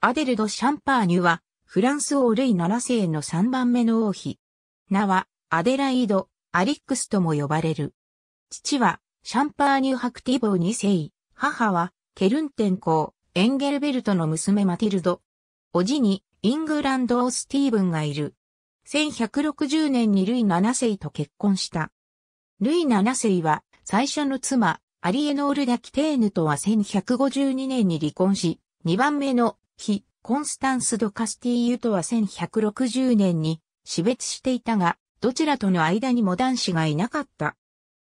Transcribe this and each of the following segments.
アデル・ド・シャンパーニュは、フランス王ルイ7世の3番目の王妃。名は、アデライド・アリックスとも呼ばれる。父は、シャンパーニュ・ハクティボー2世。母は、ケルンテン公、エンゲルベルトの娘マティルド。おじに、イングランド王スティーブンがいる。1160年にルイ7世と結婚した。ルイ7世は、最初の妻、アリエノール・ダ・キテーヌとは1152年に離婚し、2番目の非コンスタンス・ド・カスティーユとは1160年に死別していたが、どちらとの間にも男子がいなかった。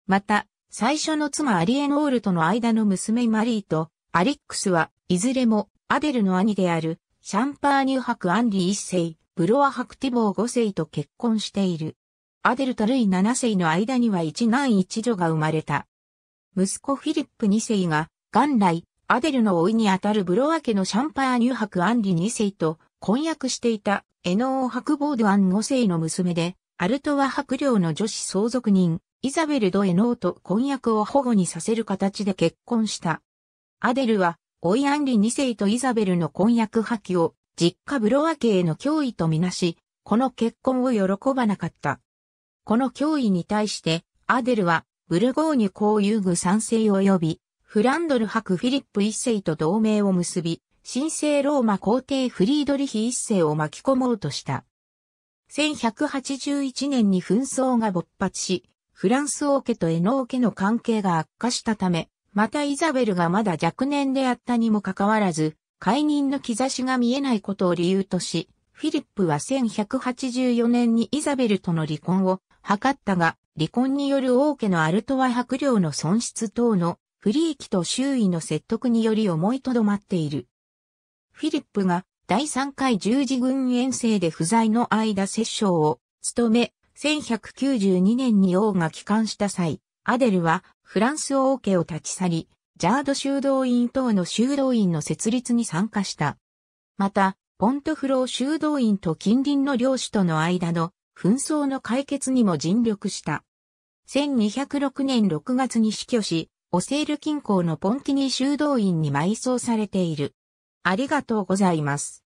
また、最初の妻アリエノールとの間の娘マリーと、アリックスはいずれもアデルの兄である、シャンパーニュク・アンリー一世、ブロアクティボー五世と結婚している。アデルとルイ七世の間には一男一女が生まれた。息子フィリップ二世が、元来、アデルの老いにあたるブロワ家のシャンパーニュク・アンリ2世と婚約していたエノーク・ボードアン5世の娘で、アルトワ伯領の女子相続人、イザベル・ド・エノーと婚約を保護にさせる形で結婚した。アデルは、老いアンリ2世とイザベルの婚約破棄を、実家ブロワ家への脅威とみなし、この結婚を喜ばなかった。この脅威に対して、アデルは、ブルゴーニュ公優遇賛成を呼び、フランドル博フィリップ一世と同盟を結び、神聖ローマ皇帝フリードリヒ一世を巻き込もうとした。1181年に紛争が勃発し、フランス王家とエノー家の関係が悪化したため、またイザベルがまだ若年であったにもかかわらず、解任の兆しが見えないことを理由とし、フィリップは1184年にイザベルとの離婚を図ったが、離婚による王家のアルトワ伯領の損失等の不利益と周囲の説得により思いとどまっている。フィリップが第3回十字軍遠征で不在の間摂政を務め、1192年に王が帰還した際、アデルはフランス王家を立ち去り、ジャード修道院等の修道院の設立に参加した。また、ポントフロー修道院と近隣の領主との間の紛争の解決にも尽力した。1206年6月に死去し、オセール近郊のポンティニ修道院に埋葬されている。ありがとうございます。